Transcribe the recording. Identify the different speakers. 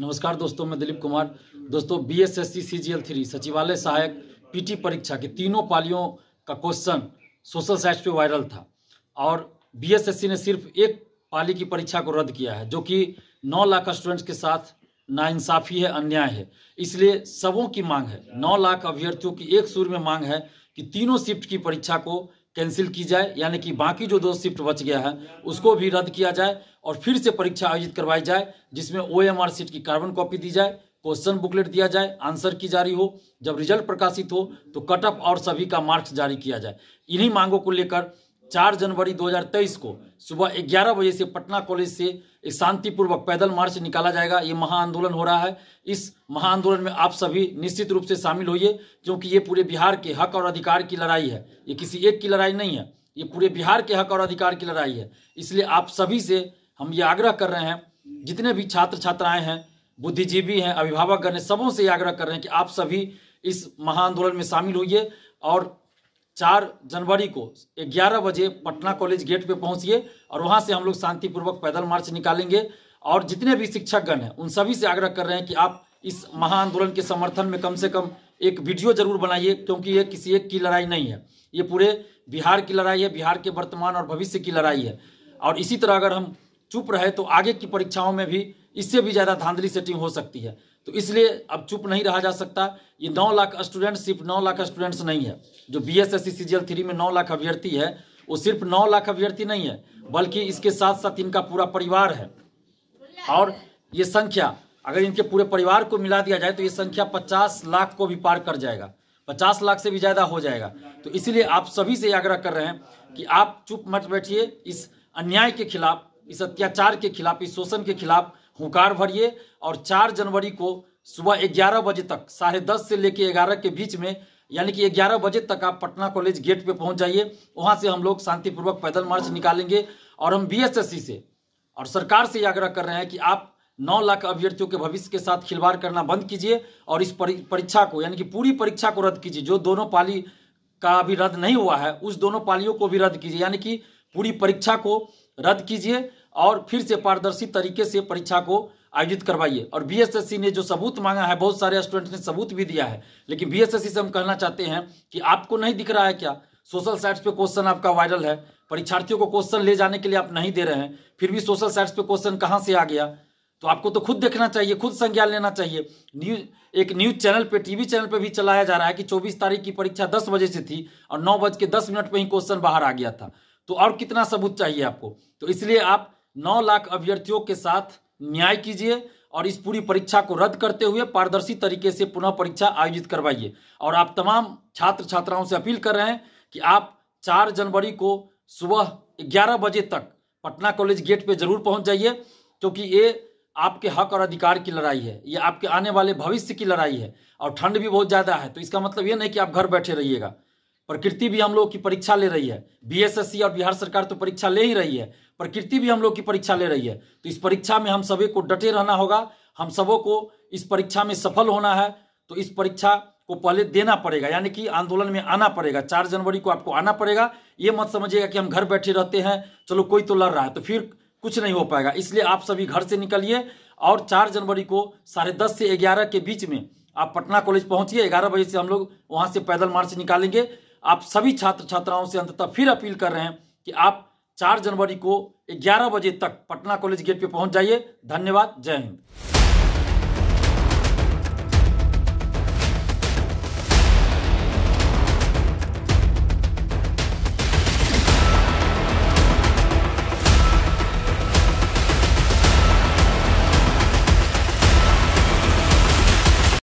Speaker 1: नमस्कार दोस्तों मैं दिलीप कुमार दोस्तों B S S C C G L three सचिवालय सहायक पीटी परीक्षा के तीनों पालियों का क्वेश्चन सोशल साइट्स पे वायरल था और बी एस एस सी ने सिर्फ एक पाली की परीक्षा को रद्द किया है जो कि नौ लाख स्टूडेंट्स के साथ नाइंसाफी है अन्याय है इसलिए सबों की मांग है नौ लाख अभ्यर्थियों की एक सुर में मांग है कि तीनों शिफ्ट की परीक्षा को कैंसिल की जाए यानी कि बाकी जो दो शिफ्ट बच गया है उसको भी रद्द किया जाए और फिर से परीक्षा आयोजित करवाई जाए जिसमें ओ एम आर सीट की कार्बन कॉपी दी जाए क्वेश्चन बुकलेट दिया जाए आंसर की जारी हो जब रिजल्ट प्रकाशित हो तो कट और सभी का मार्क्स जारी किया जाए इन्हीं मांगों को लेकर चार जनवरी 2023 को सुबह 11 बजे से पटना कॉलेज से एक शांतिपूर्वक पैदल मार्च निकाला जाएगा ये महा आंदोलन हो रहा है इस महा आंदोलन में आप सभी निश्चित रूप से शामिल होइए क्योंकि ये पूरे बिहार के हक और अधिकार की लड़ाई है ये किसी एक की लड़ाई नहीं है ये पूरे बिहार के हक और अधिकार की लड़ाई है इसलिए आप सभी से हम ये आग्रह कर रहे हैं जितने भी छात्र छात्राएं हैं बुद्धिजीवी हैं अभिभावकगण हैं सबों से ये आग्रह कर रहे हैं कि आप सभी इस महा आंदोलन में शामिल होइए और चार जनवरी को ग्यारह बजे पटना कॉलेज गेट पे पहुंचिए और वहां से हम लोग शांतिपूर्वक पैदल मार्च निकालेंगे और जितने भी शिक्षकगण हैं उन सभी से आग्रह कर रहे हैं कि आप इस महा आंदोलन के समर्थन में कम से कम एक वीडियो जरूर बनाइए क्योंकि ये किसी एक की लड़ाई नहीं है ये पूरे बिहार की लड़ाई है बिहार के वर्तमान और भविष्य की लड़ाई है और इसी तरह अगर हम चुप रहे तो आगे की परीक्षाओं में भी इससे भी ज़्यादा धांधली सेटिंग हो सकती है तो इसलिए अब चुप नहीं रहा जा सकता ये नौ लाख स्टूडेंट सिर्फ नौ लाख स्टूडेंट्स नहीं है जो बी एस एस थ्री में नौ लाख अभ्यर्थी है वो सिर्फ नौ लाख अभ्यर्थी नहीं है बल्कि इसके साथ साथ इनका पूरा परिवार है और ये संख्या अगर इनके पूरे परिवार को मिला दिया जाए तो ये संख्या पचास लाख को भी पार कर जाएगा पचास लाख से भी ज़्यादा हो जाएगा तो इसलिए आप सभी से आग्रह कर रहे हैं कि आप चुप मत बैठिए इस अन्याय के खिलाफ इस अत्याचार के खिलाफ इस शोषण के खिलाफ हुकार भरिए और 4 जनवरी को सुबह ग्यारह बजे तक साढ़े दस से लेकर ग्यारह के बीच में यानी कि ग्यारह बजे तक आप पटना कॉलेज गेट पे पहुंच जाइए वहां से हम लोग शांतिपूर्वक पैदल मार्च निकालेंगे और हम बीएसएससी से और सरकार से आग्रह कर रहे हैं कि आप नौ लाख अभ्यर्थियों के भविष्य के साथ खिलवाड़ करना बंद कीजिए और इस परीक्षा को यानी कि पूरी परीक्षा को रद्द कीजिए जो दोनों पाली का अभी रद्द नहीं हुआ है उस दोनों पालियों को भी रद्द कीजिए यानी कि पूरी परीक्षा को रद्द कीजिए और फिर से पारदर्शी तरीके से परीक्षा को आयोजित करवाइए और बीएसएससी ने जो सबूत मांगा है बहुत सारे स्टूडेंट्स ने सबूत भी दिया है लेकिन बीएसएससी से हम कहना चाहते हैं कि आपको नहीं दिख रहा है क्या सोशल साइट्स पे क्वेश्चन आपका वायरल है परीक्षार्थियों को क्वेश्चन ले जाने के लिए आप नहीं दे रहे हैं फिर भी सोशल साइट्स पे क्वेश्चन कहाँ से आ गया तो आपको तो खुद देखना चाहिए खुद संज्ञान लेना चाहिए न्यूज एक न्यूज चैनल पे टीवी चैनल पे भी चलाया जा रहा है कि 24 तारीख की परीक्षा 10 बजे से थी और नौ बज के दस मिनट पर ही क्वेश्चन बाहर आ गया था तो और कितना सबूत चाहिए आपको तो इसलिए आप नौ लाख अभ्यर्थियों के साथ न्याय कीजिए और इस पूरी परीक्षा को रद्द करते हुए पारदर्शी तरीके से पुनः परीक्षा आयोजित करवाइए और आप तमाम छात्र छात्राओं से अपील कर रहे हैं कि आप चार जनवरी को सुबह ग्यारह बजे तक पटना कॉलेज गेट पे जरूर पहुंच जाइए क्योंकि ये आपके हक और अधिकार की लड़ाई है ये आपके आने वाले भविष्य की लड़ाई है और ठंड भी बहुत ज़्यादा है तो इसका मतलब ये नहीं कि आप घर बैठे रहिएगा प्रकृति भी हम लोग की परीक्षा ले रही है बीएसएससी और बिहार सरकार तो परीक्षा ले ही रही है प्रकृति भी हम लोग की परीक्षा ले रही है तो इस परीक्षा में हम सभी को डटे रहना होगा हम सबों को इस परीक्षा में सफल होना है तो इस परीक्षा को पहले देना पड़ेगा यानी कि आंदोलन में आना पड़ेगा चार जनवरी को आपको आना पड़ेगा ये मत समझिएगा कि हम घर बैठे रहते हैं चलो कोई तो लड़ रहा है तो फिर कुछ नहीं हो पाएगा इसलिए आप सभी घर से निकलिए और चार जनवरी को साढ़े दस से ग्यारह के बीच में आप पटना कॉलेज पहुंचिए ग्यारह बजे से हम लोग वहां से पैदल मार्च निकालेंगे आप सभी छात्र छात्राओं से अंततः फिर अपील कर रहे हैं कि आप चार जनवरी को ग्यारह बजे तक पटना कॉलेज गेट पे पहुंच जाइए धन्यवाद जय हिंद